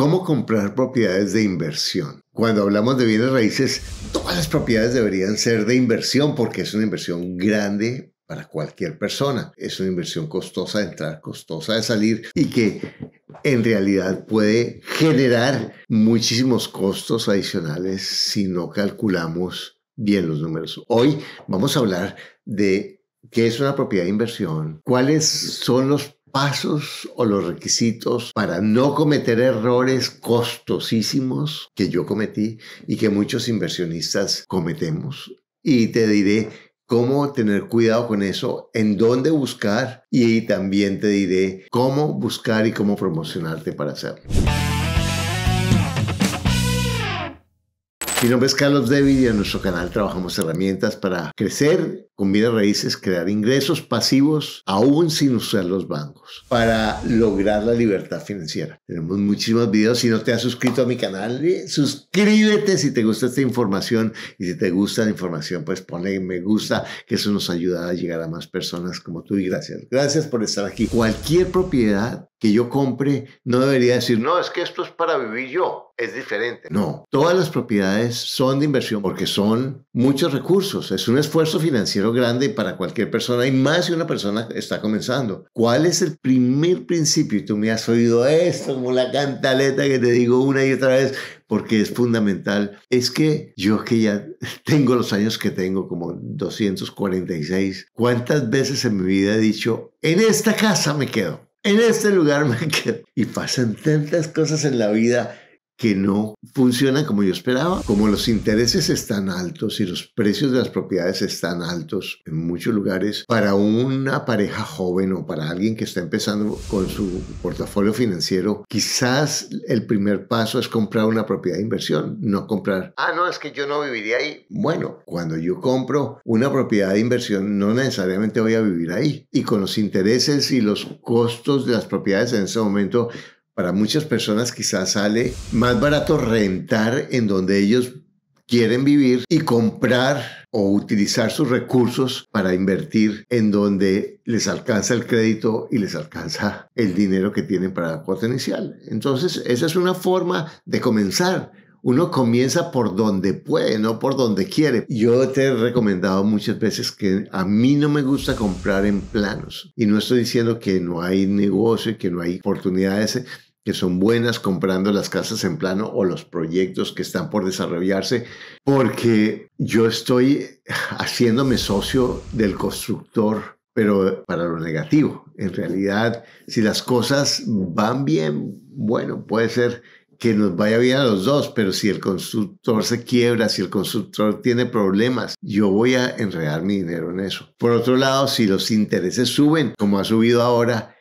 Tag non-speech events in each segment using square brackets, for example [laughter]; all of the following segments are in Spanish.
¿Cómo comprar propiedades de inversión? Cuando hablamos de bienes raíces, todas las propiedades deberían ser de inversión porque es una inversión grande para cualquier persona. Es una inversión costosa de entrar, costosa de salir y que en realidad puede generar muchísimos costos adicionales si no calculamos bien los números. Hoy vamos a hablar de qué es una propiedad de inversión, cuáles son los pasos o los requisitos para no cometer errores costosísimos que yo cometí y que muchos inversionistas cometemos. Y te diré cómo tener cuidado con eso, en dónde buscar y también te diré cómo buscar y cómo promocionarte para hacerlo. Mi nombre es Carlos David y en nuestro canal trabajamos herramientas para crecer con bienes raíces, crear ingresos pasivos aún sin usar los bancos para lograr la libertad financiera. Tenemos muchísimos videos. Si no te has suscrito a mi canal, eh, suscríbete si te gusta esta información y si te gusta la información, pues ponle me gusta, que eso nos ayuda a llegar a más personas como tú y gracias. Gracias por estar aquí. Cualquier propiedad que yo compre no debería decir, no, es que esto es para vivir yo, es diferente. No, todas las propiedades son de inversión porque son muchos recursos. Es un esfuerzo financiero grande para cualquier persona y más si una persona está comenzando. ¿Cuál es el primer principio? Y tú me has oído esto como la cantaleta que te digo una y otra vez porque es fundamental. Es que yo que ya [laughs] tengo los años que tengo, como 246, ¿cuántas veces en mi vida he dicho, en esta casa me quedo? En este lugar me [laughs] quedo. Y pasan tantas cosas en la vida que no funcionan como yo esperaba. Como los intereses están altos y los precios de las propiedades están altos en muchos lugares, para una pareja joven o para alguien que está empezando con su portafolio financiero, quizás el primer paso es comprar una propiedad de inversión, no comprar, ah, no, es que yo no viviría ahí. Bueno, cuando yo compro una propiedad de inversión, no necesariamente voy a vivir ahí. Y con los intereses y los costos de las propiedades en ese momento, para muchas personas quizás sale más barato rentar en donde ellos quieren vivir y comprar o utilizar sus recursos para invertir en donde les alcanza el crédito y les alcanza el dinero que tienen para la cuota inicial. Entonces, esa es una forma de comenzar. Uno comienza por donde puede, no por donde quiere. Yo te he recomendado muchas veces que a mí no me gusta comprar en planos. Y no estoy diciendo que no hay negocio, que no hay oportunidades que son buenas comprando las casas en plano o los proyectos que están por desarrollarse, porque yo estoy haciéndome socio del constructor, pero para lo negativo. En realidad, si las cosas van bien, bueno, puede ser que nos vaya bien a los dos, pero si el constructor se quiebra, si el constructor tiene problemas, yo voy a enredar mi dinero en eso. Por otro lado, si los intereses suben, como ha subido ahora,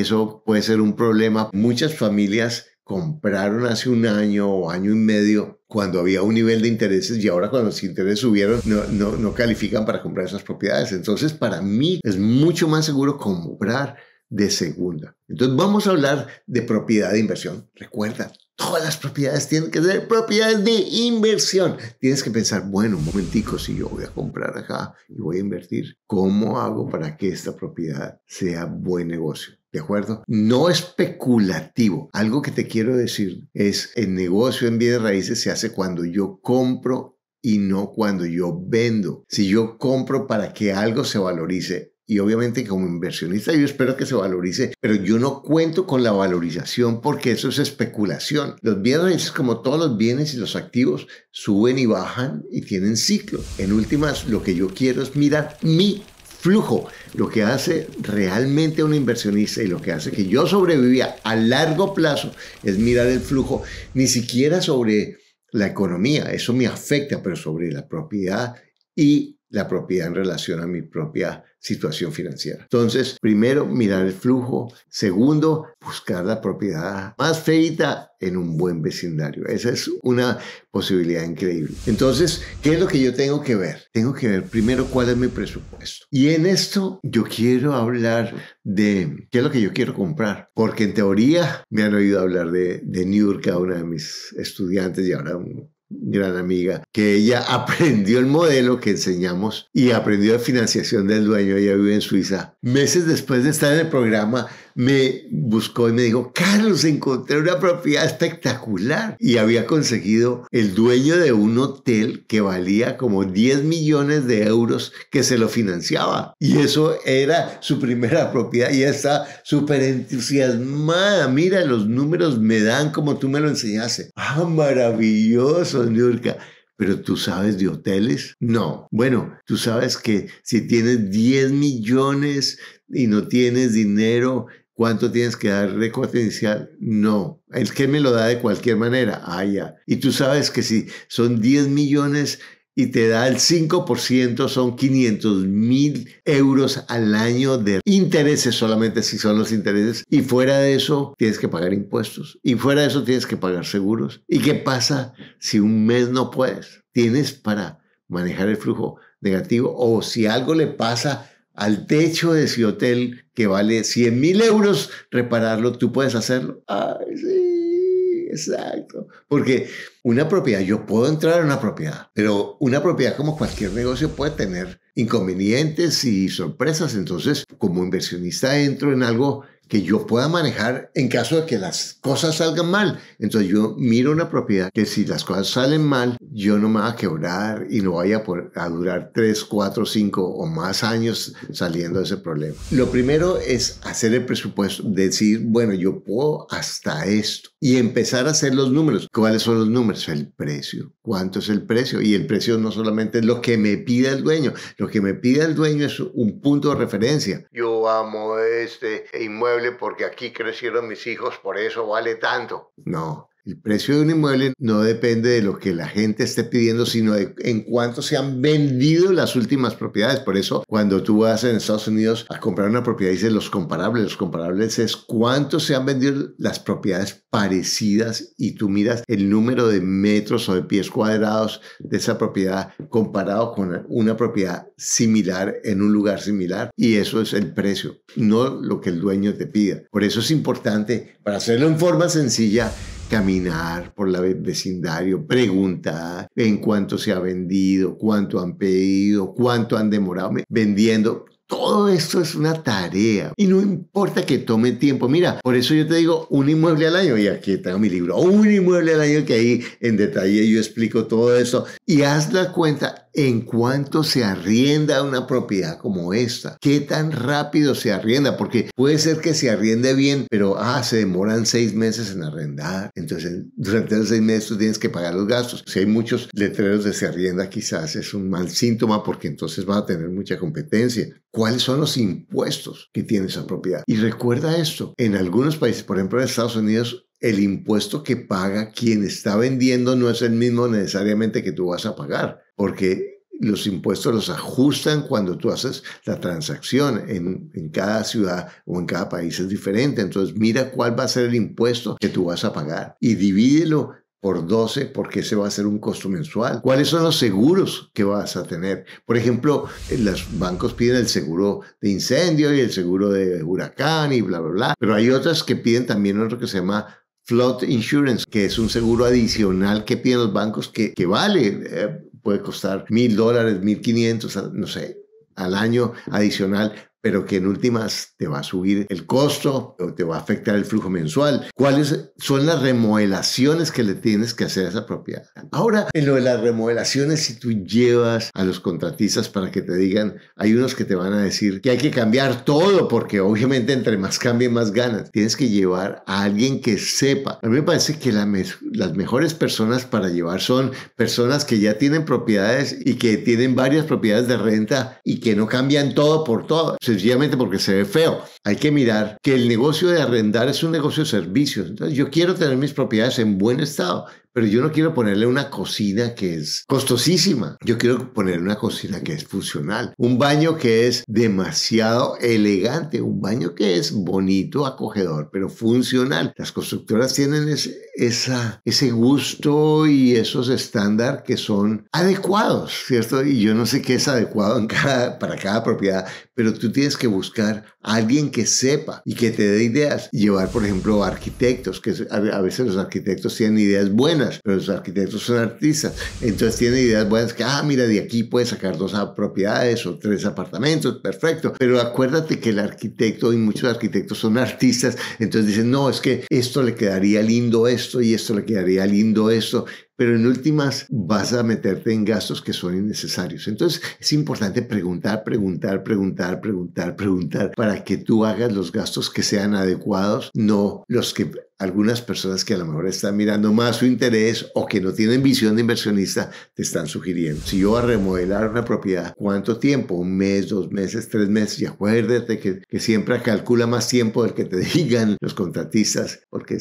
eso puede ser un problema. Muchas familias compraron hace un año o año y medio cuando había un nivel de intereses y ahora cuando los intereses subieron no, califican para comprar esas propiedades. Entonces, para mí es mucho más seguro comprar de segunda. Entonces vamos a hablar de propiedad de inversión. Recuerda, todas las propiedades tienen que ser propiedades de inversión. Tienes que pensar, bueno, un momentico, si yo voy a comprar acá y voy a invertir, ¿cómo hago para que esta propiedad sea buen negocio? ¿De acuerdo? No especulativo. Algo que te quiero decir es, el negocio en bienes raíces se hace cuando yo compro y no cuando yo vendo. Si yo compro para que algo se valorice y obviamente como inversionista yo espero que se valorice, pero yo no cuento con la valorización porque eso es especulación. Los bienes como todos los bienes y los activos suben y bajan y tienen ciclo. En últimas, lo que yo quiero es mirar mi flujo, lo que hace realmente a un inversionista y lo que hace que yo sobrevivía a largo plazo es mirar el flujo, ni siquiera sobre la economía, eso me afecta, pero sobre la propiedad y la propiedad en relación a mi propia situación financiera. Entonces, primero, mirar el flujo. Segundo, buscar la propiedad más feita en un buen vecindario. Esa es una posibilidad increíble. Entonces, ¿qué es lo que yo tengo que ver? Tengo que ver primero cuál es mi presupuesto. Y en esto yo quiero hablar de qué es lo que yo quiero comprar. Porque en teoría me han oído hablar de, New York a una de mis estudiantes y ahora gran amiga, que ella [laughs] aprendió el modelo que enseñamos y aprendió la financiación del dueño. Ella vive en Suiza. Meses después de estar en el programa, me buscó y me dijo, Carlos, encontré una propiedad espectacular. Y había conseguido el dueño de un hotel que valía como 10 millones de euros que se lo financiaba. Y eso era su primera propiedad y está súper entusiasmada. Mira, los números me dan como tú me lo enseñaste. Ah, maravilloso, Nurka pero tú sabes de hoteles? No. Bueno, tú sabes que si tienes 10 millones y no tienes dinero, ¿Cuánto tienes que dar de inicial? No. ¿El que me lo da de cualquier manera. Ah, ya. Y tú sabes que si son 10 millones y te da el 5%, son 500 mil euros al año de intereses solamente si son los intereses. Y fuera de eso, tienes que pagar impuestos. Y fuera de eso, tienes que pagar seguros. ¿Y qué pasa si un mes no puedes? Tienes para manejar el flujo negativo o si algo le pasa al techo de ese hotel que vale 100 mil euros repararlo, ¿tú puedes hacerlo? Ay, sí, exacto. Porque una propiedad, yo puedo entrar a una propiedad, pero una propiedad como cualquier negocio puede tener inconvenientes y sorpresas. Entonces, como inversionista entro en algo que yo pueda manejar en caso de que las cosas salgan mal. Entonces yo miro una propiedad que si las cosas salen mal, yo no me voy a quebrar y no vaya a durar 3, 4, cinco o más años saliendo de ese problema. Lo primero es hacer el presupuesto, decir, bueno, yo puedo hasta esto y empezar a hacer los números. ¿Cuáles son los números? El precio. ¿Cuánto es el precio? Y el precio no solamente es lo que me pide el dueño, lo que me pide el dueño es un punto de referencia. Yo amo este inmueble porque aquí crecieron mis hijos, por eso vale tanto. No, el precio de un inmueble no depende de lo que la gente esté pidiendo, sino de en cuánto se han vendido las últimas propiedades. Por eso, cuando tú vas en Estados Unidos a comprar una propiedad, dices los comparables. Los comparables es cuánto se han vendido las propiedades parecidas y tú miras el número de metros o de pies cuadrados de esa propiedad comparado con una propiedad similar en un lugar similar. Y eso es el precio, no lo que el dueño te pida. Por eso es importante, para hacerlo en forma sencilla, caminar por la vecindario, preguntar en cuánto se ha vendido, cuánto han pedido, cuánto han demorado vendiendo. Todo esto es una tarea y no importa que tome tiempo. Mira, por eso yo te digo un inmueble al año y aquí tengo mi libro, un inmueble al año que ahí en detalle yo explico todo eso y haz la cuenta en cuánto se arrienda una propiedad como esta. ¿Qué tan rápido se arrienda? Porque puede ser que se arriende bien, pero ah, se demoran seis meses en arrendar. Entonces, durante los seis meses tú tienes que pagar los gastos. Si hay muchos letreros de se arrienda, quizás es un mal síntoma porque entonces va a tener mucha competencia. ¿Cuáles son los impuestos que tiene esa propiedad? Y recuerda esto, en algunos países, por ejemplo en Estados Unidos, el impuesto que paga quien está vendiendo no es el mismo necesariamente que tú vas a pagar porque los impuestos los ajustan cuando tú haces la transacción. En, en, cada ciudad o en cada país es diferente. Entonces mira cuál va a ser el impuesto que tú vas a pagar y divídelo por 12 porque ese va a ser un costo mensual. ¿Cuáles son los seguros que vas a tener? Por ejemplo, eh, los bancos piden el seguro de incendio y el seguro de huracán y bla, bla, bla. Pero hay otras que piden también otro que se llama Flood Insurance, que es un seguro adicional que piden los bancos que, que vale eh, puede costar mil dólares, mil quinientos, no sé, al año adicional pero que en últimas te va a subir el costo o te va a afectar el flujo mensual. ¿Cuáles son las remodelaciones que le tienes que hacer a esa propiedad? Ahora, en lo de las remodelaciones, si tú llevas a los contratistas para que te digan, hay unos que te van a decir que hay que cambiar todo, porque obviamente entre más cambien, más ganas. Tienes que llevar a alguien que sepa. A mí me parece que las mejores personas para llevar son personas que ya tienen propiedades y que tienen varias propiedades de renta y que no cambian todo por todo sencillamente porque se ve feo. Hay que mirar que el negocio de arrendar es un negocio de servicios. yo quiero tener mis propiedades en buen estado. Pero yo no quiero ponerle una cocina que es costosísima. Yo quiero ponerle una cocina que es funcional. Un baño que es demasiado elegante. Un baño que es bonito, acogedor, pero funcional. Las constructoras tienen ese, esa, ese gusto y esos estándares que son adecuados, ¿cierto? Y yo no sé qué es adecuado en cada, para cada propiedad, pero tú tienes que buscar a alguien que sepa y que te dé ideas. Llevar, por ejemplo, arquitectos, que a veces los arquitectos tienen ideas buenas pero los arquitectos son artistas. Entonces tiene ideas buenas que, ah, mira, de aquí puedes sacar dos propiedades o tres apartamentos, perfecto. Pero acuérdate que el arquitecto y muchos arquitectos son artistas, entonces dicen, no, es que esto le quedaría lindo esto y esto le quedaría lindo esto pero en últimas vas a meterte en gastos que son innecesarios. Entonces es importante preguntar, preguntar, preguntar, preguntar, preguntar para que tú hagas los gastos que sean adecuados, no los que algunas personas que a lo mejor están mirando más su interés o que no tienen visión de inversionista te están sugiriendo. Si yo voy a remodelar una propiedad, ¿cuánto tiempo? ¿Un mes, dos meses, tres meses? Y acuérdate que, siempre calcula más tiempo del que te [laughs] digan los contratistas, porque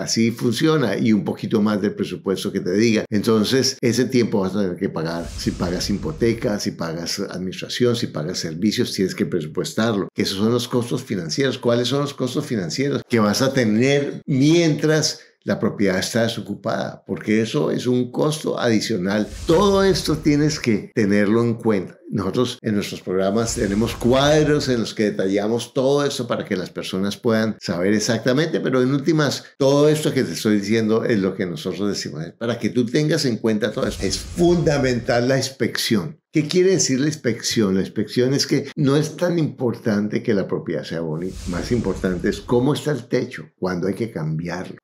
así funciona y un poquito más del presupuesto que te diga. Entonces, ese tiempo vas a tener que pagar. Si pagas hipoteca, si pagas administración, si pagas servicios, tienes que presupuestarlo. Esos son los costos financieros. ¿Cuáles son los costos financieros que vas a tener mientras la propiedad está desocupada, porque eso es un costo adicional. Todo esto tienes que tenerlo en cuenta. Nosotros en nuestros programas tenemos cuadros en los que detallamos todo esto para que las personas puedan saber exactamente, pero en últimas, todo esto que te estoy diciendo es lo que nosotros decimos. Para que tú tengas en cuenta todo esto. es fundamental la inspección. ¿Qué quiere decir la inspección? La inspección es que no es tan importante que la propiedad sea bonita, más importante es cómo está el techo, cuándo hay que cambiarlo.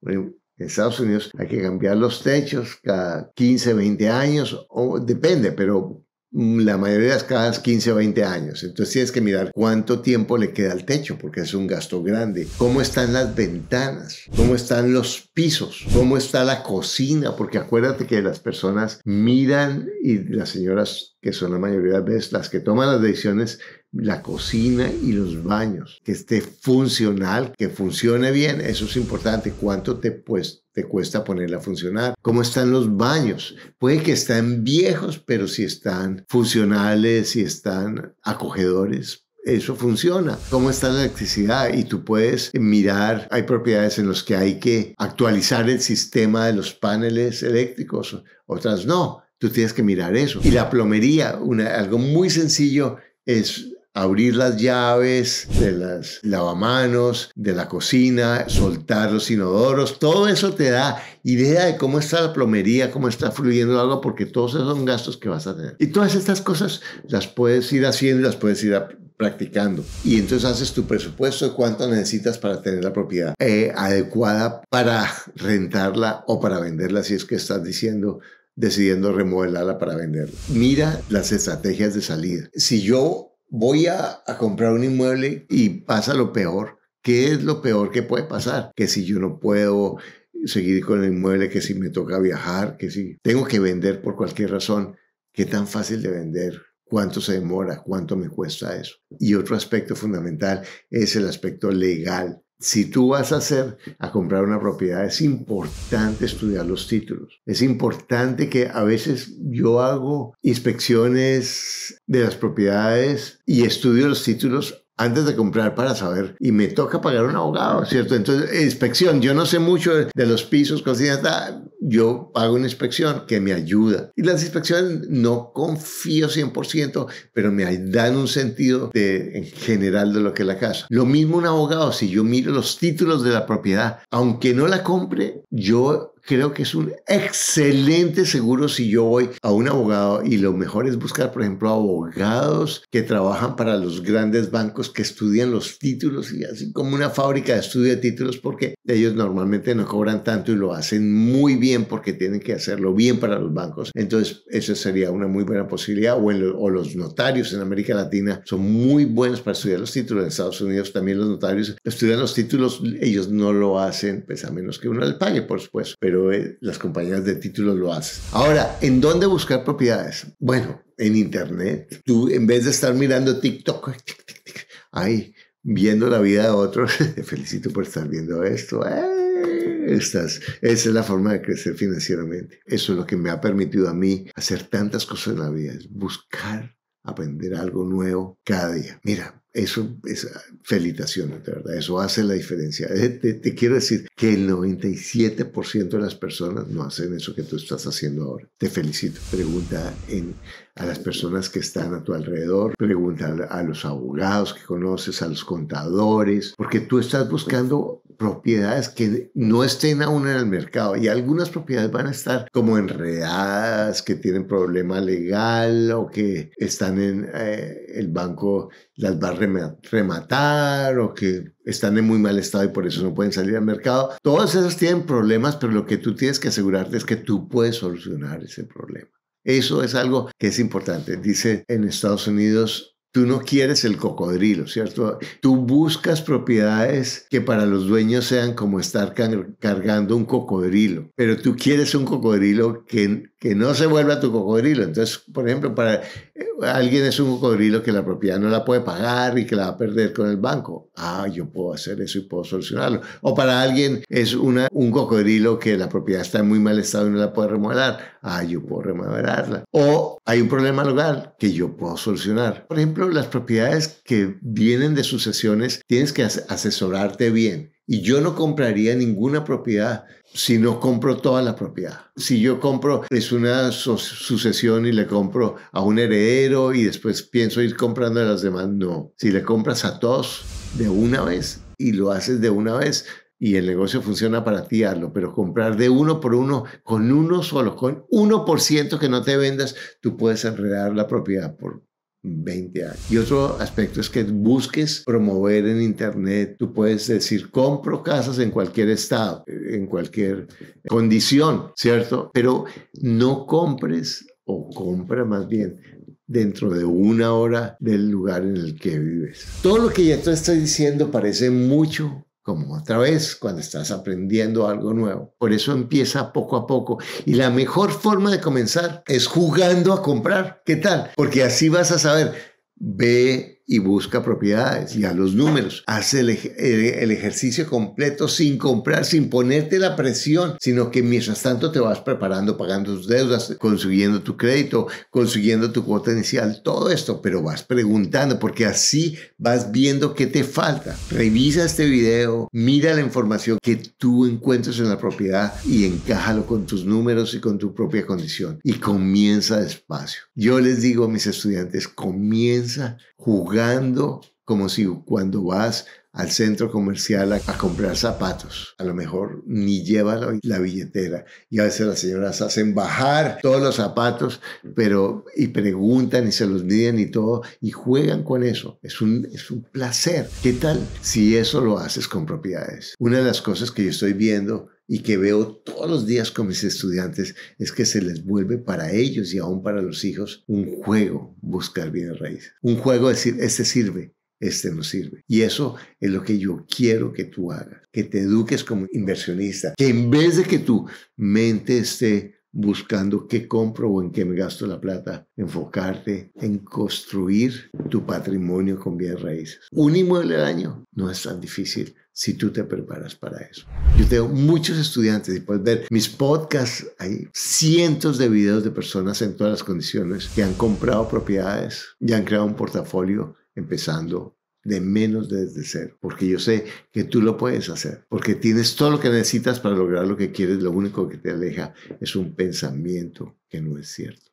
En Estados Unidos hay que cambiar los techos cada 15, 20 años, o, depende, pero la mayoría de las casas 15 o 20 años. Entonces tienes que mirar cuánto tiempo le queda al techo, porque es un gasto grande. ¿Cómo están las ventanas? ¿Cómo están los pisos? ¿Cómo está la cocina? Porque acuérdate que las personas miran y las señoras, que son la mayoría de veces las que toman las decisiones, la cocina y los baños. Que esté funcional, que funcione bien, eso es importante. ¿Cuánto te, pues, cuesta ponerla a funcionar. ¿Cómo están los baños? Puede que estén viejos, pero si están funcionales, si están acogedores, eso funciona. ¿Cómo está la electricidad? Y tú puedes mirar, hay propiedades en las que hay que actualizar el sistema de los paneles eléctricos, otras no. Tú tienes que mirar eso. Y la plomería, algo muy sencillo es abrir las llaves de las lavamanos, de la cocina, soltar los inodoros, todo eso te da idea de cómo está la plomería, cómo está fluyendo el agua, porque todos esos son gastos que vas a tener. Y todas estas cosas las puedes ir haciendo, las puedes ir practicando. Y entonces haces tu presupuesto de cuánto necesitas para tener la propiedad eh, adecuada para rentarla o para venderla, si es que estás diciendo decidiendo remodelarla para venderla. Mira las estrategias de salida. Si yo voy a, comprar un inmueble y pasa lo peor. ¿Qué es lo peor que puede pasar? Que si yo no puedo seguir con el inmueble, que si me toca viajar, que si tengo que vender por cualquier razón. ¿Qué tan fácil de vender? ¿Cuánto se demora? ¿Cuánto me cuesta eso? Y otro aspecto fundamental es el aspecto legal si tú vas a hacer, a comprar una propiedad, es importante estudiar los títulos. Es importante que a veces yo hago inspecciones de las propiedades y estudio los títulos antes de comprar para saber y me toca pagar un abogado, ¿cierto? Entonces, inspección, yo no sé mucho de, los pisos, cosas yo pago una inspección que me ayuda. Y las inspecciones no confío 100%, pero me dan un sentido de, en general de lo que es la casa. Lo mismo un abogado, si yo miro los títulos de la propiedad, aunque no la compre, yo creo que es un excelente seguro si yo voy a un abogado y lo mejor es buscar, por ejemplo, abogados que trabajan para los grandes bancos que estudian los títulos y así como una fábrica de estudio de títulos porque ellos normalmente no cobran tanto y lo hacen muy bien porque tienen que hacerlo bien para los bancos. Entonces, eso sería una muy buena posibilidad o, los notarios en América Latina son muy buenos para estudiar los títulos. En Estados Unidos también los notarios estudian los títulos, ellos no lo hacen, pues a menos que uno les pague, por supuesto, pero e, las compañías de títulos lo hacen. Ahora, ¿en dónde buscar propiedades? Bueno, en Internet. Tú, en vez de estar mirando TikTok, ahí, viendo la vida de otros, [laughs] te felicito por estar viendo esto. Eh, estás, esa es la forma de crecer financieramente. Eso es lo que me ha permitido a mí hacer tantas cosas en la vida, es buscar aprender algo nuevo cada día. Mira, eso es felicitaciones, de verdad, eso hace la diferencia. Eh, te, quiero decir que el 97% de las personas no hacen eso que tú estás haciendo ahora. Te felicito. Pregunta a las personas que están a tu alrededor, pregunta a los abogados que conoces, a los contadores, porque tú estás buscando propiedades que no estén aún en el mercado y algunas propiedades van a estar como enredadas, que tienen problema legal o que están en eh, el banco, las va a rematar o que están en muy mal estado y por eso no pueden salir al mercado. Todas esas tienen problemas, pero lo que tú tienes que asegurarte es que tú puedes solucionar ese problema. Eso es algo que es importante. Dice en Estados Unidos Tú no quieres el cocodrilo, ¿cierto? Tú buscas propiedades que para los dueños sean como estar cargando un cocodrilo, pero tú quieres un cocodrilo que, que no se vuelva tu cocodrilo. Entonces, por ejemplo, para alguien es un cocodrilo que la propiedad no la puede pagar y que la va a perder con el banco. Ah, yo puedo hacer eso y puedo solucionarlo. O para alguien es una, un cocodrilo que la propiedad está en muy mal estado y no la puede remodelar. Ah, yo puedo remodelarla. O hay un problema local que yo puedo solucionar. Por ejemplo, las propiedades que vienen de sucesiones tienes que asesorarte bien y yo no compraría ninguna propiedad si no compro toda la propiedad. Si yo compro, es una sucesión y le compro a un heredero y después pienso ir comprando a las demás, no. Si le compras a todos de una vez y lo haces de una vez y el negocio funciona para ti, hazlo. Pero comprar de uno por uno, con uno solo, con 1% que no te vendas, tú puedes enredar la propiedad por 20 años. Y otro aspecto es que busques promover en Internet. Tú puedes decir, compro casas en cualquier estado, en cualquier condición, ¿cierto? Pero no compres o compra más bien dentro de una hora del lugar en el que vives. Todo lo que ya te estoy diciendo parece mucho como otra vez cuando estás aprendiendo algo nuevo. Por eso empieza poco a poco. Y la mejor forma de comenzar es jugando a comprar. ¿Qué tal? Porque así vas a saber, ve y busca propiedades y a los números. Haz el, ejercicio completo sin comprar, sin ponerte la presión, sino que mientras tanto te vas preparando, pagando tus deudas, consiguiendo tu crédito, consiguiendo tu cuota inicial, todo esto, pero vas preguntando porque así vas viendo qué te falta. Revisa este video, mira la información que tú encuentras en la propiedad y encájalo con tus números y con tu propia condición y comienza despacio. Yo les digo a mis estudiantes, comienza jugando como si cuando vas al centro comercial a, comprar zapatos. A lo mejor ni lleva la, billetera. Y a veces las señoras hacen bajar todos los zapatos pero, y preguntan y se los miden y todo y juegan con eso. Es un, es un placer. ¿Qué tal si eso lo haces con propiedades? Una de las cosas que yo estoy viendo y que veo todos los días con mis estudiantes es que se les vuelve para ellos y aún para los hijos un juego buscar bienes raíces. Un juego decir, este sirve, este no sirve. Y eso es lo que yo quiero que tú hagas, que te eduques como inversionista, que en vez de que tu mente esté buscando qué compro o en qué me gasto la plata, enfocarte en construir tu patrimonio con bienes raíces. Un inmueble al año no es tan difícil si tú te preparas para eso. Yo tengo muchos estudiantes y puedes ver mis podcasts, hay cientos de videos de personas en todas las condiciones que han comprado propiedades y han creado un portafolio empezando de menos desde cero, porque yo sé que tú lo puedes hacer, porque tienes todo lo que necesitas para lograr lo que quieres, lo único que te aleja es un pensamiento que no es cierto.